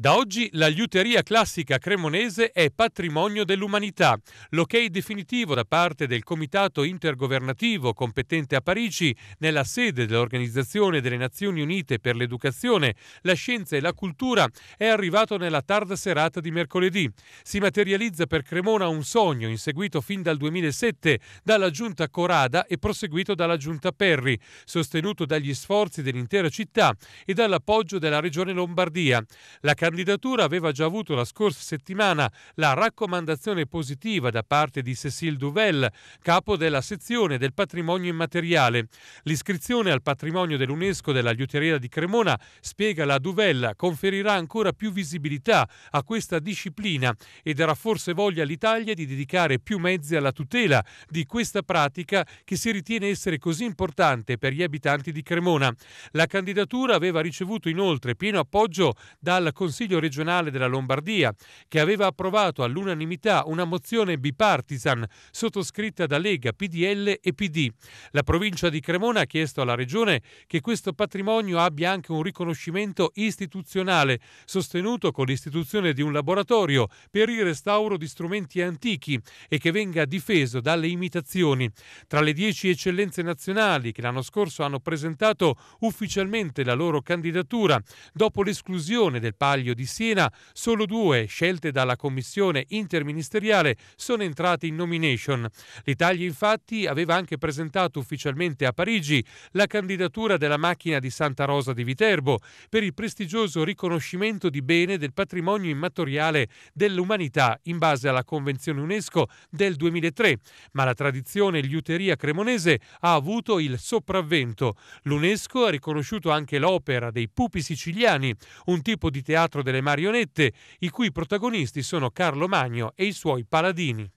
Da oggi la liuteria classica cremonese è patrimonio dell'umanità. L'ok definitivo da parte del comitato intergovernativo competente a Parigi, nella sede dell'Organizzazione delle Nazioni Unite per l'Educazione, la Scienza e la Cultura, è arrivato nella tarda serata di mercoledì. Si materializza per Cremona un sogno inseguito fin dal 2007 dalla giunta Corada e proseguito dalla giunta Perri, sostenuto dagli sforzi dell'intera città e dall'appoggio della regione Lombardia. La candidatura aveva già avuto la scorsa settimana la raccomandazione positiva da parte di Cécile Duvel, capo della sezione del patrimonio immateriale. L'iscrizione al patrimonio dell'UNESCO della liuteria di Cremona, spiega la Duvel, conferirà ancora più visibilità a questa disciplina e darà forse voglia all'Italia di dedicare più mezzi alla tutela di questa pratica che si ritiene essere così importante per gli abitanti di Cremona. La candidatura aveva ricevuto inoltre pieno appoggio dal Consiglio Consiglio regionale della Lombardia, che aveva approvato all'unanimità una mozione bipartisan sottoscritta da Lega, PDL e PD. La provincia di Cremona ha chiesto alla regione che questo patrimonio abbia anche un riconoscimento istituzionale, sostenuto con l'istituzione di un laboratorio per il restauro di strumenti antichi e che venga difeso dalle imitazioni. Tra le dieci eccellenze nazionali che l'anno scorso hanno presentato ufficialmente la loro candidatura, dopo l'esclusione del palio Bavaglio di Siena, solo due, scelte dalla commissione interministeriale, sono entrate in nomination. L'Italia infatti aveva anche presentato ufficialmente a Parigi la candidatura della macchina di Santa Rosa di Viterbo per il prestigioso riconoscimento di bene del patrimonio immateriale dell'umanità in base alla Convenzione UNESCO del 2003, ma la tradizione liuteria cremonese ha avuto il sopravvento. L'UNESCO ha riconosciuto anche l'opera dei pupi siciliani, un tipo di teatro teatro delle marionette, i cui protagonisti sono Carlo Magno e i suoi paladini.